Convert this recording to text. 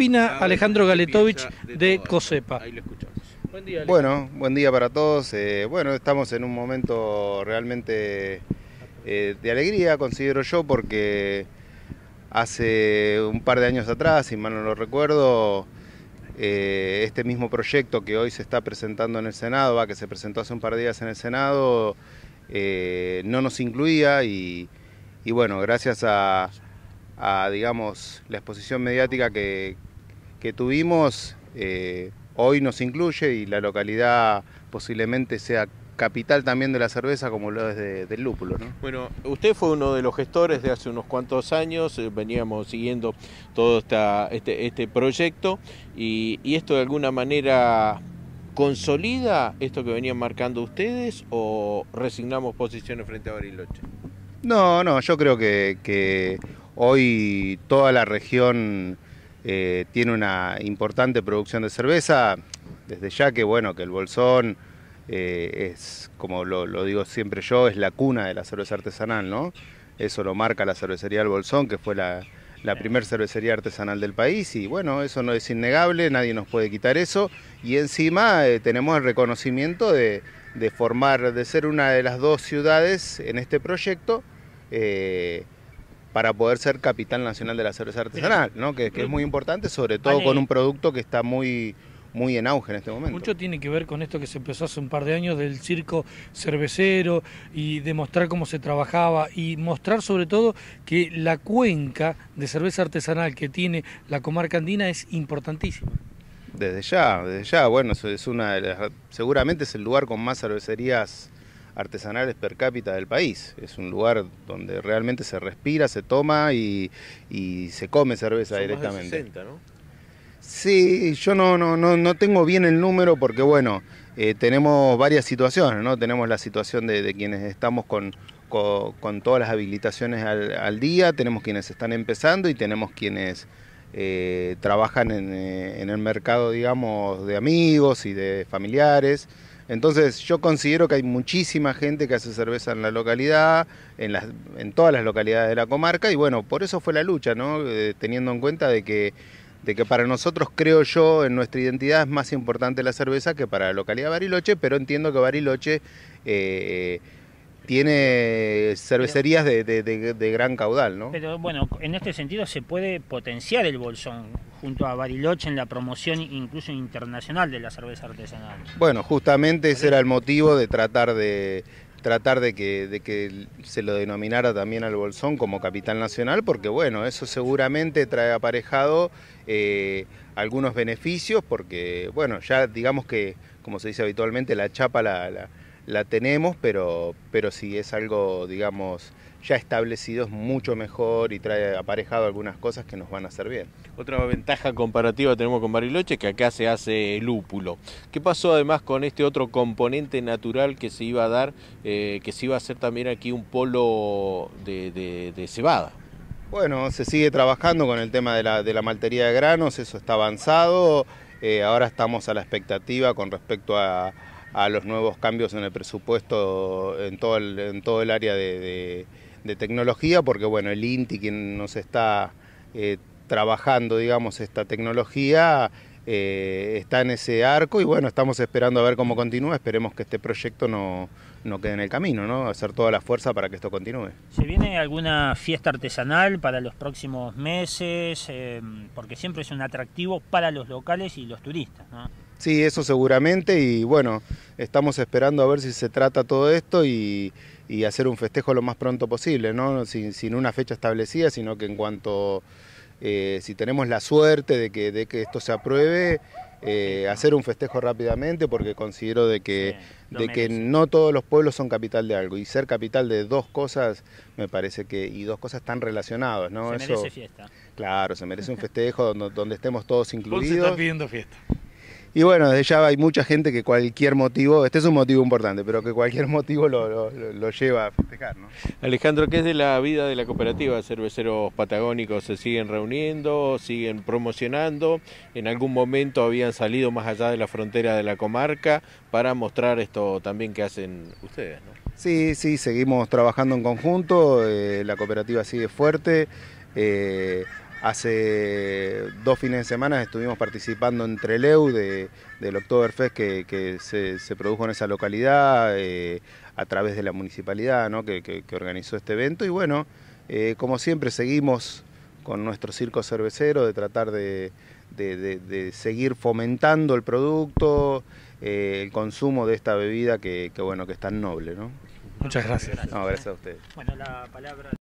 opina ah, Alejandro Galetovich de COSEPA? Ahí lo escuchamos. Buen día, bueno, buen día para todos. Eh, bueno, estamos en un momento realmente eh, de alegría, considero yo, porque hace un par de años atrás, si mal no lo recuerdo, eh, este mismo proyecto que hoy se está presentando en el Senado, va, que se presentó hace un par de días en el Senado, no nos incluía y, bueno, gracias a, a, digamos, la exposición mediática que, que tuvimos eh, hoy nos incluye y la localidad posiblemente sea capital también de la cerveza como lo es del lúpulo. ¿no? Bueno, usted fue uno de los gestores de hace unos cuantos años, eh, veníamos siguiendo todo este, este, proyecto y, esto de alguna manera consolida esto que venían marcando ustedes o resignamos posiciones frente a Bariloche. No, no, yo creo que, que hoy toda la región eh, tiene una importante producción de cerveza, desde ya que bueno, que el Bolsón eh, es, como lo, digo siempre yo, es la cuna de la cerveza artesanal, ¿no? Eso lo marca la cervecería del Bolsón, que fue la, primera cervecería artesanal del país, y bueno, eso no es innegable, nadie nos puede quitar eso, y encima eh, tenemos el reconocimiento de, formar, de ser una de las dos ciudades en este proyecto para poder ser capital nacional de la cerveza artesanal, ¿no? que, es muy importante, sobre todo con un producto que está muy, muy en auge en este momento. Mucho tiene que ver con esto que se empezó hace un par de años del circo cervecero y demostrar cómo se trabajaba y mostrar sobre todo que la cuenca de cerveza artesanal que tiene la comarca andina es importantísima. Desde ya, desde ya, bueno, es una seguramente es el lugar con más cervecerías artesanales per cápita del país. Es un lugar donde realmente se respira, se toma y, se come cerveza Son directamente. Más de 60, ¿no? Sí, yo no, no, no, tengo bien el número porque bueno, eh, tenemos varias situaciones, ¿no? Tenemos la situación de, quienes estamos con, todas las habilitaciones al, día, tenemos quienes están empezando y tenemos quienes eh, trabajan eh, en, el mercado, digamos, de amigos y de familiares. Entonces yo considero que hay muchísima gente que hace cerveza en la localidad, en, todas las localidades de la comarca, y bueno, por eso fue la lucha, eh, teniendo en cuenta de que, para nosotros, creo yo, en nuestra identidad es más importante la cerveza que para la localidad de Bariloche, pero entiendo que Bariloche... Eh, tiene cervecerías de, de, gran caudal, ¿no? Pero bueno, en este sentido se puede potenciar el bolsón junto a Bariloche en la promoción incluso internacional de la cerveza artesanal. Bueno, justamente ese era el motivo de tratar de tratar de que, que se lo denominara también al Bolsón como capital nacional, porque bueno, eso seguramente trae aparejado eh, algunos beneficios, porque bueno, ya digamos que, como se dice habitualmente, la chapa la la tenemos, pero, pero si es algo, digamos, ya establecido es mucho mejor y trae aparejado algunas cosas que nos van a hacer bien. Otra ventaja comparativa tenemos con Bariloche, que acá se hace lúpulo. ¿Qué pasó además con este otro componente natural que se iba a dar, eh, que se iba a hacer también aquí un polo de, cebada? Bueno, se sigue trabajando con el tema de la, maltería de granos, eso está avanzado. Eh, ahora estamos a la expectativa con respecto a, a los nuevos cambios en el presupuesto en todo el, en todo el área de, tecnología, porque bueno, el INTI, quien nos está eh, trabajando, digamos, esta tecnología, eh, está en ese arco y bueno, estamos esperando a ver cómo continúa, esperemos que este proyecto no, quede en el camino, ¿no? Hacer toda la fuerza para que esto continúe. ¿Se viene alguna fiesta artesanal para los próximos meses? Eh, porque siempre es un atractivo para los locales y los turistas, Sí, eso seguramente y bueno, estamos esperando a ver si se trata todo esto y, hacer un festejo lo más pronto posible, ¿no? Sin, una fecha establecida, sino que en cuanto, eh, si tenemos la suerte de que, de que esto se apruebe, eh, hacer un festejo rápidamente porque considero de que, de que no todos los pueblos son capital de algo y ser capital de dos cosas me parece que, y dos cosas tan relacionadas, ¿no? Se merece fiesta. Claro, se merece un festejo donde, donde estemos todos incluidos. está pidiendo fiesta. Y bueno, desde ya hay mucha gente que cualquier motivo, este es un motivo importante, pero que cualquier motivo lo, lleva a festejar. ¿no? Alejandro, ¿qué es de la vida de la cooperativa? ¿Cerveceros patagónicos se siguen reuniendo, siguen promocionando? ¿En algún momento habían salido más allá de la frontera de la comarca para mostrar esto también que hacen ustedes? ¿no? Sí, sí, seguimos trabajando en conjunto, eh, la cooperativa sigue fuerte. Eh, Hace dos fines de semana estuvimos participando en Treleu del Oktoberfest que, que se, produjo en esa localidad eh, a través de la municipalidad que, organizó este evento. Y bueno, eh, como siempre seguimos con nuestro circo cervecero de tratar de, seguir fomentando el producto, eh, el consumo de esta bebida que, bueno, que es tan noble. ¿no? Muchas gracias. gracias a ustedes. Bueno, la palabra...